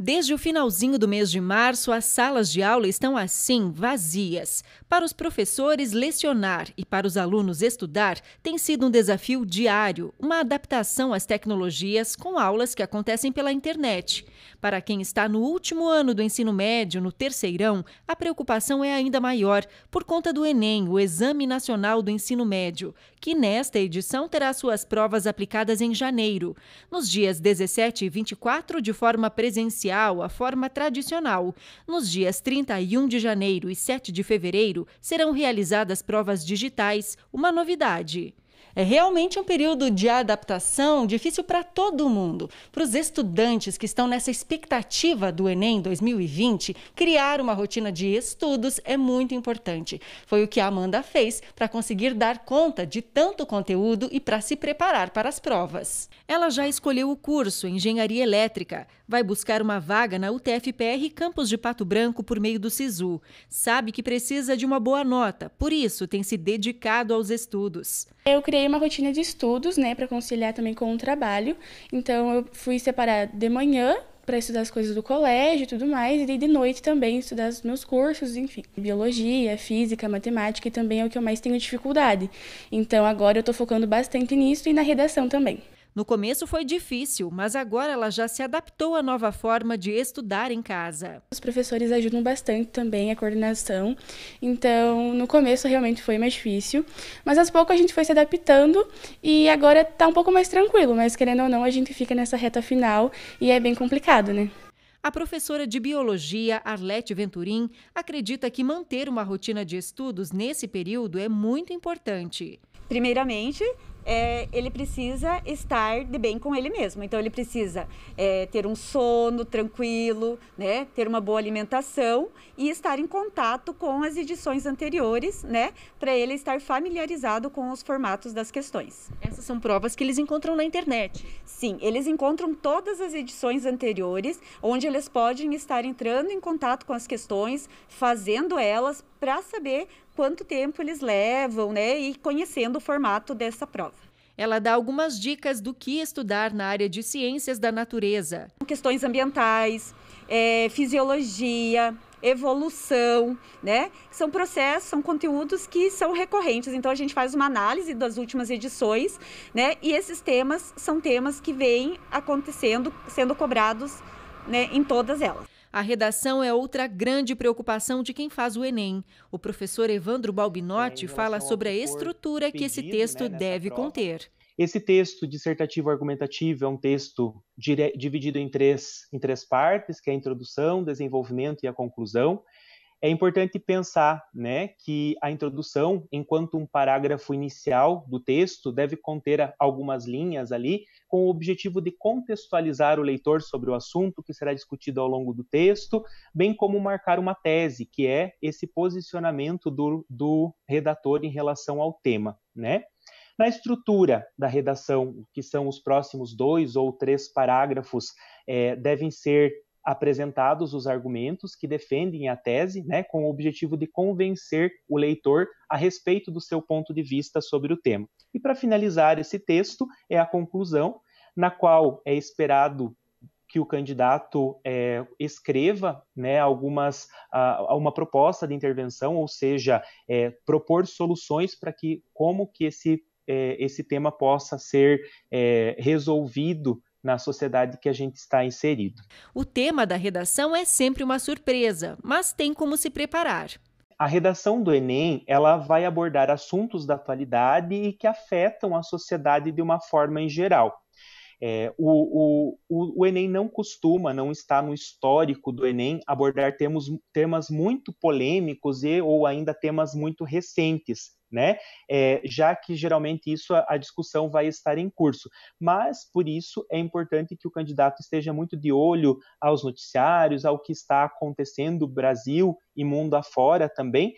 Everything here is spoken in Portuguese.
Desde o finalzinho do mês de março, as salas de aula estão assim, vazias. Para os professores, lecionar e para os alunos estudar tem sido um desafio diário, uma adaptação às tecnologias com aulas que acontecem pela internet. Para quem está no último ano do ensino médio, no terceirão, a preocupação é ainda maior por conta do Enem, o Exame Nacional do Ensino Médio, que nesta edição terá suas provas aplicadas em janeiro, nos dias 17 e 24, de forma presencial a forma tradicional. Nos dias 31 de janeiro e 7 de fevereiro serão realizadas provas digitais, uma novidade. É realmente um período de adaptação difícil para todo mundo. Para os estudantes que estão nessa expectativa do Enem 2020, criar uma rotina de estudos é muito importante. Foi o que a Amanda fez para conseguir dar conta de tanto conteúdo e para se preparar para as provas. Ela já escolheu o curso Engenharia Elétrica. Vai buscar uma vaga na UTFPR Campos de Pato Branco por meio do SISU. Sabe que precisa de uma boa nota, por isso tem se dedicado aos estudos. Eu criei uma rotina de estudos, né, para conciliar também com o trabalho. Então eu fui separar de manhã para estudar as coisas do colégio e tudo mais, e de noite também estudar os meus cursos, enfim, biologia, física, matemática, e também é o que eu mais tenho dificuldade. Então agora eu estou focando bastante nisso e na redação também. No começo foi difícil, mas agora ela já se adaptou à nova forma de estudar em casa. Os professores ajudam bastante também a coordenação, então no começo realmente foi mais difícil, mas aos poucos a gente foi se adaptando e agora está um pouco mais tranquilo, mas querendo ou não a gente fica nessa reta final e é bem complicado, né? A professora de biologia, Arlete Venturim, acredita que manter uma rotina de estudos nesse período é muito importante. Primeiramente, é, ele precisa estar de bem com ele mesmo. Então, ele precisa é, ter um sono tranquilo, né? ter uma boa alimentação e estar em contato com as edições anteriores, né? para ele estar familiarizado com os formatos das questões. Essas são provas que eles encontram na internet. Sim, eles encontram todas as edições anteriores, onde eles podem estar entrando em contato com as questões, fazendo elas para saber quanto tempo eles levam, né? E conhecendo o formato dessa prova. Ela dá algumas dicas do que estudar na área de ciências da natureza. Questões ambientais, é, fisiologia, evolução, né? São processos, são conteúdos que são recorrentes. Então a gente faz uma análise das últimas edições, né? E esses temas são temas que vêm acontecendo, sendo cobrados né, em todas elas. A redação é outra grande preocupação de quem faz o Enem. O professor Evandro Balbinotti fala sobre a estrutura pedido, que esse né, texto né, deve prova. conter. Esse texto dissertativo argumentativo é um texto dividido em três, em três partes, que é a introdução, desenvolvimento e a conclusão. É importante pensar né, que a introdução, enquanto um parágrafo inicial do texto, deve conter algumas linhas ali, com o objetivo de contextualizar o leitor sobre o assunto que será discutido ao longo do texto, bem como marcar uma tese, que é esse posicionamento do, do redator em relação ao tema. Né? Na estrutura da redação, que são os próximos dois ou três parágrafos, é, devem ser apresentados os argumentos que defendem a tese, né, com o objetivo de convencer o leitor a respeito do seu ponto de vista sobre o tema. E para finalizar esse texto é a conclusão, na qual é esperado que o candidato é, escreva né, algumas a, uma proposta de intervenção, ou seja, é, propor soluções para que como que esse é, esse tema possa ser é, resolvido na sociedade que a gente está inserido. O tema da redação é sempre uma surpresa, mas tem como se preparar. A redação do Enem, ela vai abordar assuntos da atualidade e que afetam a sociedade de uma forma em geral. É, o, o, o, Enem não costuma, não está no histórico do Enem, abordar temas muito polêmicos e ou ainda temas muito recentes né? É, já que geralmente isso a, a, discussão vai estar em curso. Mas por isso é importante que o candidato esteja muito de olho aos noticiários, ao que está acontecendo no Brasil e mundo afora também,